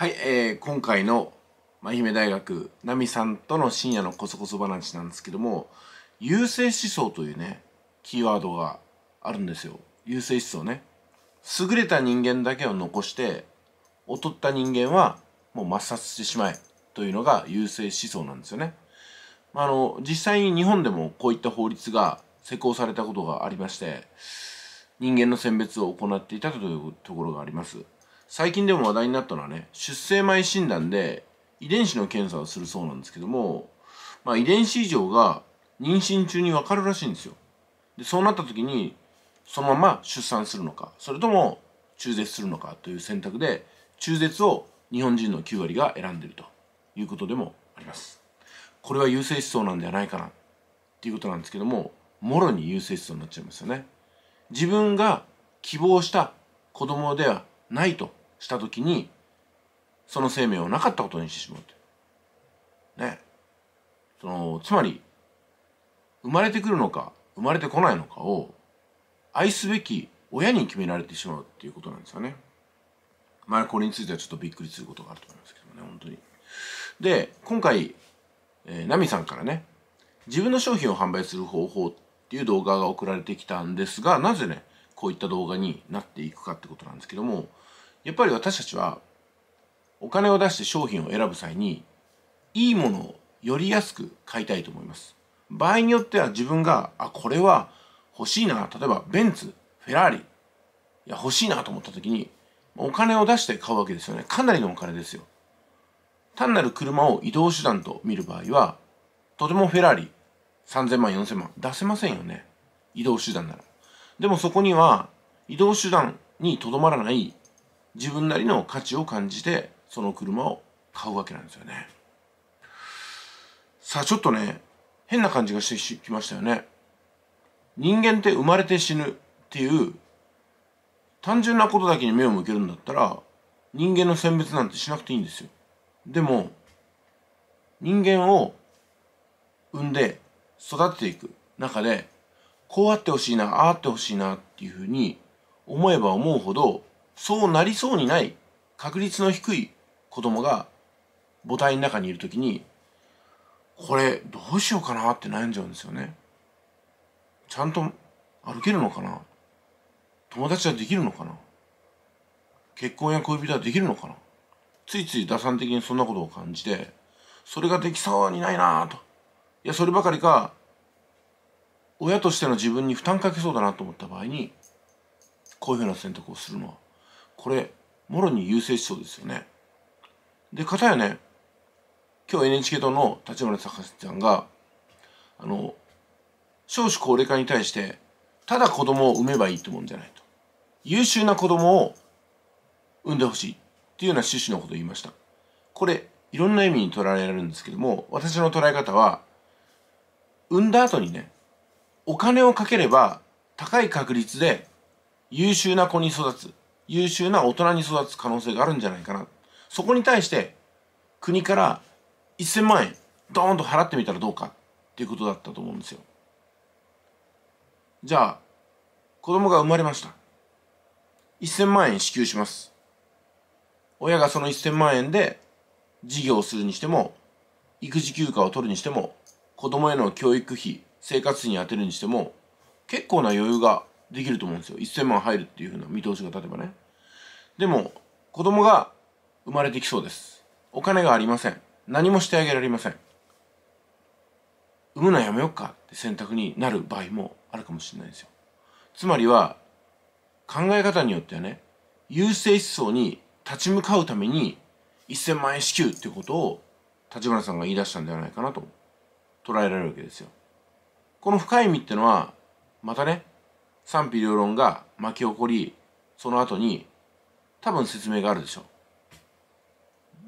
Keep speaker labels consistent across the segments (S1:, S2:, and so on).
S1: はい、えー、今回の愛媛大学奈美さんとの深夜のコソコソ話なんですけども優勢思想というねキーワードがあるんですよ優勢思想ね優れた人間だけを残して劣った人間はもう抹殺してしまえというのが優勢思想なんですよねあの実際に日本でもこういった法律が施行されたことがありまして人間の選別を行っていたというところがあります最近でも話題になったのはね出生前診断で遺伝子の検査をするそうなんですけども、まあ、遺伝子異常が妊娠中に分かるらしいんですよでそうなった時にそのまま出産するのかそれとも中絶するのかという選択で中絶を日本人の9割が選んでいるということでもありますこれは優生思想なんではないかなっていうことなんですけどももろに優生思想になっちゃいますよね自分が希望した子供ではないとした時にその生命をなかったことにしてしまうねそのつまり生まれてくるのか生まれてこないのかを愛すべき親に決められてしまうっていうことなんですよね。まあこれについてはちょっとびっくりすることがあると思いますけどね本当に。で今回、えー、ナミさんからね自分の商品を販売する方法っていう動画が送られてきたんですがなぜねこういった動画になっていくかってことなんですけどもやっぱり私たちはお金を出して商品を選ぶ際にいいものをより安く買いたいと思います場合によっては自分があこれは欲しいな例えばベンツフェラーリいや欲しいなと思った時にお金を出して買うわけですよねかなりのお金ですよ単なる車を移動手段と見る場合はとてもフェラーリ3000万4000万出せませんよね移動手段ならでもそこには移動手段にとどまらない自分なりの価値を感じてその車を買うわけなんですよねさあちょっとね変な感じがしてきましたよね人間って生まれて死ぬっていう単純なことだけに目を向けるんだったら人間の選別なんてしなくていいんですよでも人間を産んで育てていく中でこうあってほしいなああってほしいなっていうふうに思えば思うほどそうなりそうにない確率の低い子供が母体の中にいる時にこれどうしようかなって悩んじゃうんですよね。ちゃんと歩けるのかな友達はできるのかな結婚や恋人はできるのかなついつい打算的にそんなことを感じてそれができそうにないなといやそればかりか親としての自分に負担かけそうだなと思った場合にこういうふうな選択をするのはこれもろに優勢そうですよねで片やね今日 NHK 党の立花隆ゃんがあの少子高齢化に対してただ子供を産めばいいってもんじゃないと優秀な子供を産んでほしいっていうような趣旨のことを言いましたこれいろんな意味に捉えられるんですけども私の捉え方は産んだ後にねお金をかければ高い確率で優秀な子に育つ優秀な大人に育つ可能性があるんじゃないかな。そこに対して、国から1000万円、ドーンと払ってみたらどうかっていうことだったと思うんですよ。じゃあ、子供が生まれました。1000万円支給します。親がその1000万円で事業をするにしても、育児休暇を取るにしても、子供への教育費、生活費に充てるにしても、結構な余裕ができると思うんですよ1000万入るっていうふうな見通しが立てばねでも子供が生まれてきそうですお金がありません何もしてあげられません産むのやめようかって選択になる場合もあるかもしれないんですよつまりは考え方によってはね優勢思想に立ち向かうために1000万円支給っていうことを立花さんが言い出したんではないかなと捉えられるわけですよこの深い意味ってのはまたね賛否両論が巻き起こり、その後に多分説明があるでしょ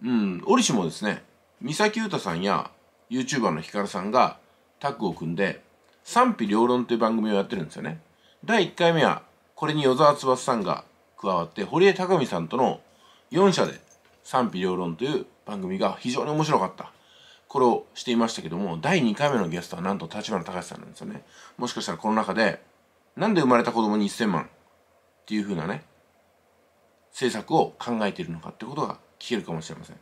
S1: う。うん、折しもですね、三崎裕太さんや YouTuber のヒカルさんがタッグを組んで、賛否両論という番組をやってるんですよね。第1回目は、これに与沢翼さんが加わって、堀江貴美さんとの4社で賛否両論という番組が非常に面白かった。これをしていましたけども、第2回目のゲストはなんと立花隆さんなんですよね。もしかしたらこの中で、なんで生まれた子供に1000万っていうふうなね政策を考えているのかってことが聞けるかもしれません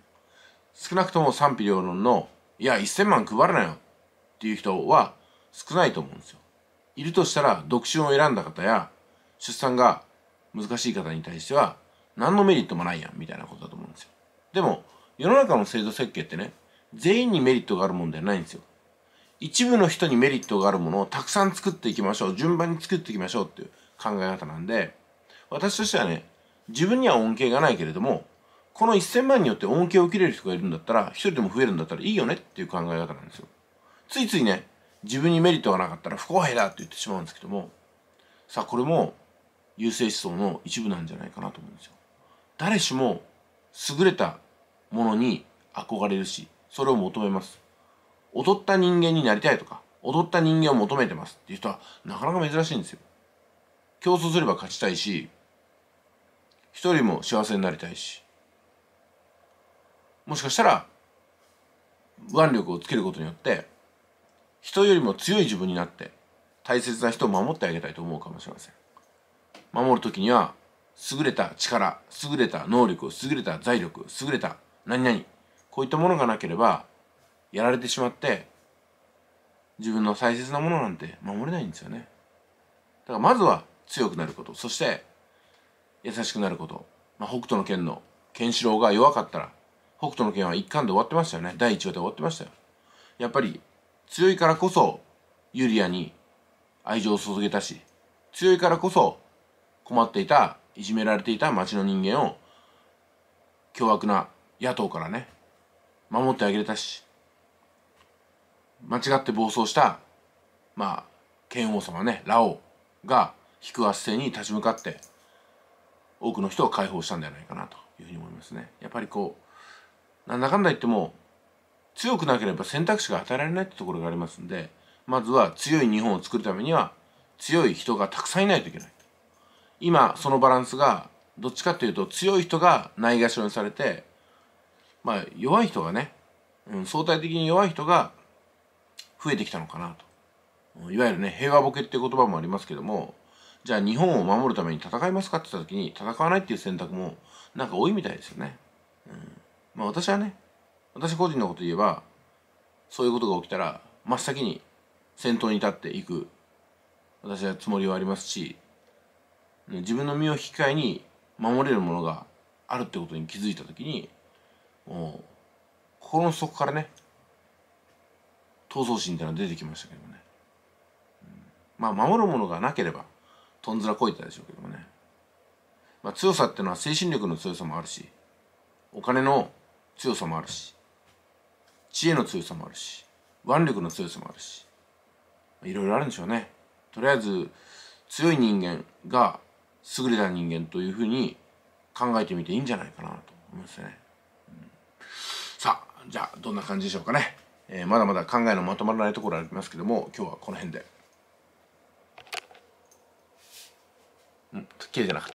S1: 少なくとも賛否両論のいや1000万配らないよっていう人は少ないと思うんですよいるとしたら独身を選んだ方や出産が難しい方に対しては何のメリットもないやんみたいなことだと思うんですよでも世の中の制度設計ってね全員にメリットがあるもんではないんですよ一部の人にメリットがあるものをたくさん作っていきましょう順番に作っていきましょうっていう考え方なんで私としてはね自分には恩恵がないけれどもこの1000万によって恩恵を受けれる人がいるんだったら1人でも増えるんだったらいいよねっていう考え方なんですよついついね自分にメリットがなかったら不公平だって言ってしまうんですけどもさあこれも優勢思想の一部なんじゃないかなと思うんですよ誰しも優れたものに憧れるしそれを求めます踊った人間になりたいとか、踊った人間を求めてますっていう人はなかなか珍しいんですよ。競争すれば勝ちたいし、一人も幸せになりたいし、もしかしたら、腕力をつけることによって、人よりも強い自分になって、大切な人を守ってあげたいと思うかもしれません。守るときには、優れた力、優れた能力、優れた財力、優れた何々、こういったものがなければ、やられてしまって自分の大切なものなんて守れないんですよねだからまずは強くなることそして優しくなること、まあ、北斗の拳のケンシロウが弱かったら北斗の拳は一巻で終わってましたよね第1話で終わってましたよやっぱり強いからこそユリアに愛情を注げたし強いからこそ困っていたいじめられていた町の人間を凶悪な野党からね守ってあげれたし間違って暴走した、まあ、剣王様ね、ラオウが引く圧政に立ち向かって、多くの人を解放したんじゃないかなというふうに思いますね。やっぱりこう、なんだかんだ言っても、強くなければ選択肢が与えられないってところがありますんで、まずは強い日本を作るためには、強い人がたくさんいないといけない。今、そのバランスが、どっちかというと、強い人がないがしろにされて、まあ、弱い人がね、うん、相対的に弱い人が増えてきたのかなといわゆるね平和ボケって言葉もありますけどもじゃあ日本を守るために戦いますかって言った時に戦わないっていう選択もなんか多いみたいですよね、うん、まあ私はね私個人のこと言えばそういうことが起きたら真っ先に先頭に立っていく私はつもりはありますし自分の身を引き換えに守れるものがあるってことに気づいた時にもう心の底からね闘争心っていうのは出てきましたけどね、うん、まあ守るものがなければとんずらこいたでしょうけどもね、まあ、強さっていうのは精神力の強さもあるしお金の強さもあるし知恵の強さもあるし腕力の強さもあるしいろいろあるんでしょうねとりあえず強い人間が優れた人間というふうに考えてみていいんじゃないかなと思いますね、うん、さあじゃあどんな感じでしょうかねえー、まだまだ考えのまとまらないところありますけども今日はこの辺で。うん、綺麗じゃなかっ